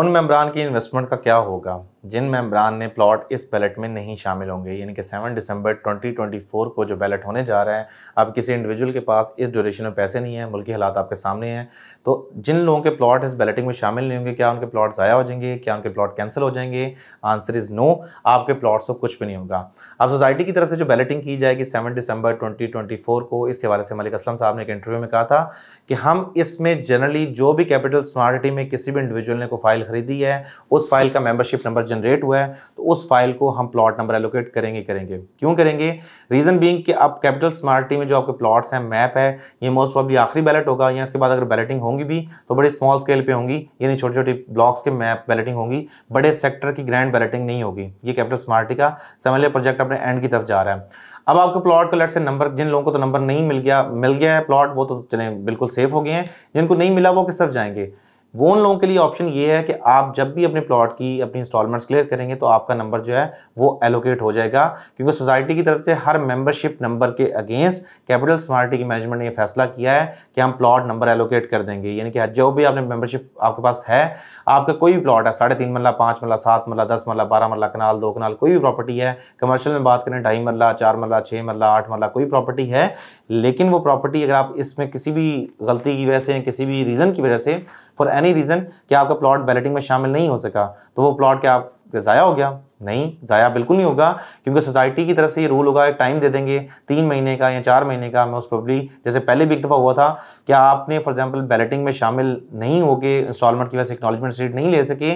उन मेम्ब्रान की इन्वेस्टमेंट का क्या होगा जिन मेम्बरान ने प्लॉट इस बैलेट में नहीं शामिल होंगे यानी कि 7 दिसंबर 2024 को जो बैलेट होने जा रहा है अब किसी इंडिविजुअल के पास इस ड्यूरेशन में पैसे नहीं है मुल्की हालात आपके सामने हैं तो जिन लोगों के प्लॉट इस बैलेटिंग में शामिल नहीं होंगे क्या उनके प्लॉट ज़ाया हो जाएंगे क्या उनके प्लॉट कैंसिल हो जाएंगे आंसर इज़ नो आपके प्लाट्स को कुछ भी नहीं होगा अब सोसाइटी की तरफ से जो बैलेटिंग की जाएगी सेवन दिसंबर ट्वेंटी को इसके बारे से मलिक असलम साहब ने एक इंटरव्यू में कहा था कि हम इसमें जनरली जो भी कैपिटल स्मार्टिटी में किसी भी इंडिविजुअल ने को फाइल खरीदी है उस फाइल का मेम्बरशिप नंबर जनरेट हुआ है तो उस फाइल को हम प्लॉट नंबर एलोकेट करेंगे करेंगे क्यों करेंगे रीज़न बींग कि अब कैपिटल स्मार्ट टी में जो आपके प्लॉट्स हैं मैप है ये मोस्ट ऑफ आखिरी बैलेट होगा या इसके बाद अगर बैलेटिंग होंगी भी तो बड़े स्मॉल स्केल पर होंगी यानी छोटे छोटे ब्लॉक्स के मैप बैलेटिंग होंगी बड़े सेक्टर की ग्रैंड बैलेटिंग नहीं होगी ये कैपिटल स्मार्ट टी का समय प्रोजेक्ट अपने एंड की तरफ जा रहा है अब आपके प्लॉट को लेट से नंबर जिन लोगों को तो नंबर नहीं मिल गया मिल गया है प्लॉट वो तो चले बिल्कुल सेफ हो गए हैं जिनको नहीं मिला वो किस तरफ जाएंगे वो उन लोगों के लिए ऑप्शन ये है कि आप जब भी अपने प्लॉट की अपनी इंस्टॉलमेंट्स क्लियर करेंगे तो आपका नंबर जो है वो एलोकेट हो जाएगा क्योंकि सोसाइटी की तरफ से हर मेंबरशिप नंबर के अगेंस्ट कैपिटल स्मार्टी की मैनेजमेंट ने फैसला किया है कि हम प्लॉट नंबर एलोकेट कर देंगे यानी कि जो भी आपने मेंबरशिप आपके पास है आपका कोई भी प्लॉट है साढ़े तीन मरला पाँच मरला सात मरला दस मरला बारह मरला कनाल दो कनाल कोई भी प्रॉपर्टी है कमर्शियल में बात करें ढाई मरला चार मरला छः मरला आठ मरला कोई प्रॉपर्टी है लेकिन वो प्रॉपर्टी अगर आप इसमें किसी भी गलती की वजह से किसी भी रीज़न की वजह से फॉर एन एनी रीज़न कि आपका प्लॉट बैलेटिंग में शामिल नहीं हो सका तो वो प्लॉट क्या आपका ज़ाया हो गया नहीं ज़ाया बिल्कुल नहीं होगा क्योंकि सोसाइटी की तरफ से ये रूल होगा एक टाइम दे देंगे तीन महीने का या चार महीने का मोस्ट प्रॉब्ली जैसे पहले भी एक दफ़ा हुआ था कि आपने फॉर एग्जांपल बैलेटिंग में शामिल नहीं होके इंस्टॉलमेंट की वजह से एक्नॉलेजमेंट सीट नहीं ले सके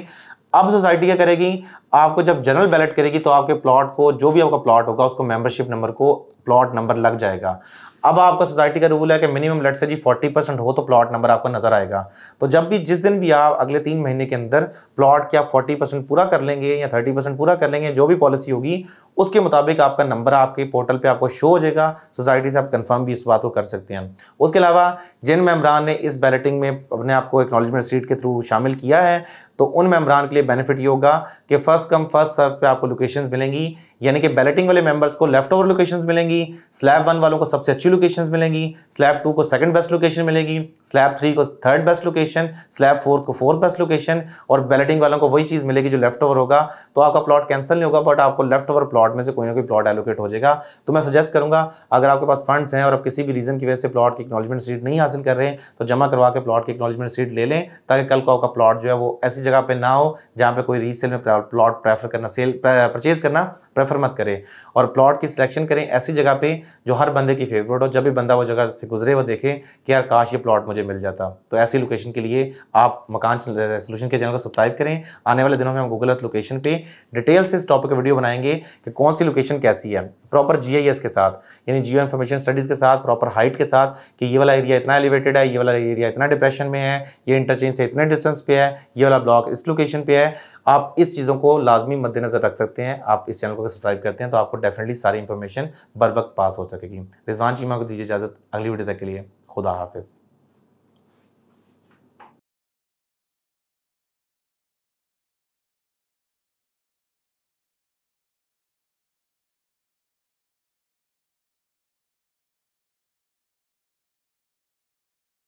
अब सोसाइटी क्या करेगी आपको जब जनरल बैलेट करेगी तो आपके प्लॉट को जो भी आपका प्लॉट होगा उसको मेंबरशिप नंबर को प्लॉट नंबर लग जाएगा अब आपका सोसाइटी का रूल है कि मिनिमम लेट से जी 40 परसेंट हो तो प्लॉट नंबर आपको नजर आएगा तो जब भी जिस दिन भी आप अगले तीन महीने के अंदर प्लॉट क्या 40 परसेंट पूरा कर लेंगे या 30 परसेंट पूरा कर लेंगे जो भी पॉलिसी होगी उसके मुताबिक आपका नंबर आपके पोर्टल पे आपको शो हो जाएगा सोसाइटी से आप कंफर्म भी इस बात को कर सकते हैं उसके अलावा जिन मेम्बरान ने इस बैलेटिंग में अपने आपको एक्नोलॉजमेंट सीट के थ्रू शामिल किया है तो उन मेम्बरान के लिए बेनिफिट ये होगा कि फर्स्ट कम फर्स्ट सर्व पे आपको लोकेशंस मिलेंगी यानी कि बैलेटिंग वाले मेंबर्स को लेफ्ट ओवर लोकेशंस मिलेंगी स्लैब वन वालों को सबसे अच्छी लोकेशंस मिलेंगी स्लैब टू को सेकंड बेस्ट लोकेशन मिलेगी स्लैब थ्री को third best location slab four को फोर्थ बेस्ट लोकेशन और बैलेटिंग वालों को वही चीज़ मिलेगी जो लेफ्ट ओवर होगा तो आपका प्लॉट कैंसिल नहीं होगा बट आपको लेफ्ट ओवर प्लॉट में से कोई ना कोई प्लॉट एलोकेट हो जाएगा तो मैं सजेस्ट करूंगा अगर आपके पास फंड्स हैं और आप किसी भी रीज़न की वजह से प्लॉट की एक्नॉलजमेंट सीट नहीं हासिल कर रहे हैं तो जमा करवा के प्लॉट की एक्नॉलजमेंट सीट ले लें ताकि कल को आपका प्लॉट जो है वो ऐसी जगह पे ना हो जहाँ पे कोई रीसेल में प्लॉट प्रेफर करना सेल परचेज करना प्रेफर मत करें और प्लॉट की सिलेक्शन करें ऐसी जगह पे जो हर बंदे की फेवरेट हो जब भी बंदा वो जगह से गुजरे वो देखे कि यार काश ये प्लॉट मुझे मिल जाता तो ऐसी लोकेशन के लिए आप मकान सोल्यूशन के चैनल को सब्सक्राइब करें आने वाले दिनों में हम गूगल अर्थ लोकेशन पे डिटेल से इस टॉपिक वीडियो बनाएंगे कि कौन सी लोकेशन कैसी है प्रॉपर जी के साथ यानी जियो इन्फॉर्मेशन स्टडीज़ के साथ प्रॉपर हाइट के साथ कि ये वाला एरिया इतना एलिवेटेड है ये वाला एरिया इतना डिप्रेशन में है ये इंटरचेंज से इतने डिस्टेंस पे है ये वाला ब्लॉक ब्लॉग इस लोकेशन पे है आप इस चीज़ों को लाजमी मद्देनजर रख सकते हैं आप इस चैनल को सब्सक्राइब करते हैं तो आपको डेफिनेटली सारी इन्फॉर्मेशन बर वक्त पास हो सकेगी रिजवान चीमा को दीजिए इजाज़त अगली वीडियो तक के लिए खुदा हाफिज़